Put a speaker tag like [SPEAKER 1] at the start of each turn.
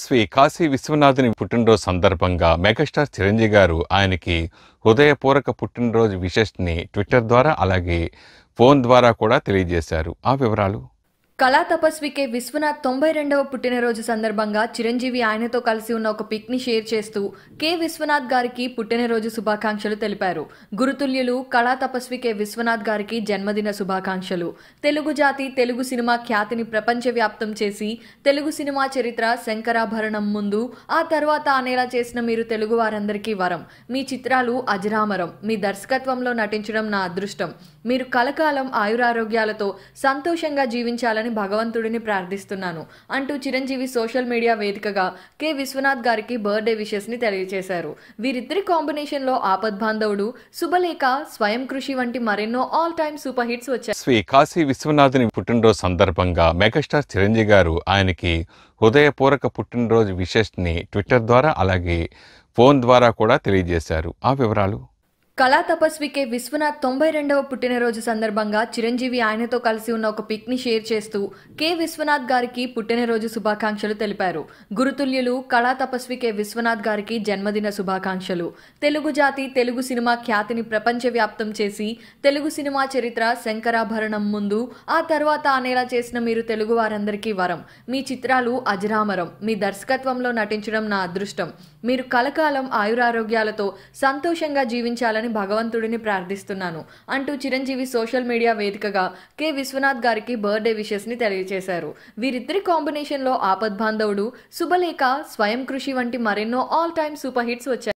[SPEAKER 1] శ్రీ కాశీ విశ్వనాథుని పుట్టినరోజు సందర్భంగా మెగాస్టార్ చిరంజీవి గారు ఆయనకి హృదయపూర్వక పుట్టినరోజు విషెస్ని ట్విట్టర్ ద్వారా అలాగే ఫోన్ ద్వారా కూడా తెలియజేశారు ఆ వివరాలు
[SPEAKER 2] కళా తపస్వి కె విశ్వనాథ్ తొంభై రెండవ పుట్టినరోజు సందర్భంగా చిరంజీవి ఆయనతో కలిసి ఉన్న ఒక పిక్ ని షేర్ చేస్తూ కె విశ్వనాథ్ గారికి పుట్టినరోజు శుభాకాంక్షలు తెలిపారు గురుతుల్యులు కళా తపస్వి కె విశ్వనాథ్ గారికి జన్మదిన శుభాకాంక్షలు తెలుగు జాతి తెలుగు సినిమా ఖ్యాతిని ప్రపంచవ్యాప్తం చేసి తెలుగు సినిమా చరిత్ర శంకరాభరణం ముందు ఆ తర్వాత అనేలా చేసిన మీరు తెలుగు వారందరికీ వరం మీ చిత్రాలు అజరామరం మీ దర్శకత్వంలో నటించడం నా అదృష్టం మీరు కలకాలం ఆయురారోగ్యాలతో సంతోషంగా జీవించాలని ఉండాలని భగవంతుడిని ప్రార్థిస్తున్నాను అంటూ చిరంజీవి సోషల్ మీడియా వేదికగా కె విశ్వనాథ్ గారికి బర్త్డే విషెస్ని తెలియజేశారు వీరిద్దరి కాంబినేషన్లో ఆపద్ బాంధవుడు శుభలేఖ స్వయం కృషి వంటి మరెన్నో ఆల్ టైమ్ సూపర్ హిట్స్ వచ్చాయి శ్రీ
[SPEAKER 1] కాశీ విశ్వనాథుని పుట్టినరోజు సందర్భంగా మెగాస్టార్ చిరంజీవి గారు ఆయనకి హృదయపూర్వక పుట్టినరోజు విషెస్ని ట్విట్టర్ ద్వారా అలాగే ఫోన్ ద్వారా కూడా తెలియజేశారు ఆ వివరాలు
[SPEAKER 2] కళా తపస్వి కె విశ్వనాథ్ తొంభై రెండవ పుట్టినరోజు సందర్భంగా చిరంజీవి ఆయనతో కలిసి ఉన్న ఒక పిక్ని షేర్ చేస్తూ కె విశ్వనాథ్ గారికి పుట్టినరోజు శుభాకాంక్షలు తెలిపారు గురుతుల్యులు కళా తపస్వికే విశ్వనాథ్ గారికి జన్మదిన శుభాకాంక్షలు తెలుగు జాతి తెలుగు సినిమా ఖ్యాతిని ప్రపంచవ్యాప్తం చేసి తెలుగు సినిమా చరిత్ర శంకరాభరణం ముందు ఆ తర్వాత అనేలా చేసిన మీరు తెలుగు వారందరికీ వరం మీ చిత్రాలు అజరామరం మీ దర్శకత్వంలో నటించడం నా అదృష్టం మీరు కలకాలం ఆయురారోగ్యాలతో సంతోషంగా జీవించాలని అని భగవంతుడిని ప్రార్థిస్తున్నాను అంటూ చిరంజీవి సోషల్ మీడియా వేదికగా కె విశ్వనాథ్ గారికి బర్త్డే ని తెలియజేశారు వీరిద్దరి కాంబినేషన్లో ఆపద్ బాంధవుడు శుభలేఖ స్వయం కృషి వంటి మరెన్నో ఆల్ టైమ్ సూపర్ హిట్స్ వచ్చాయి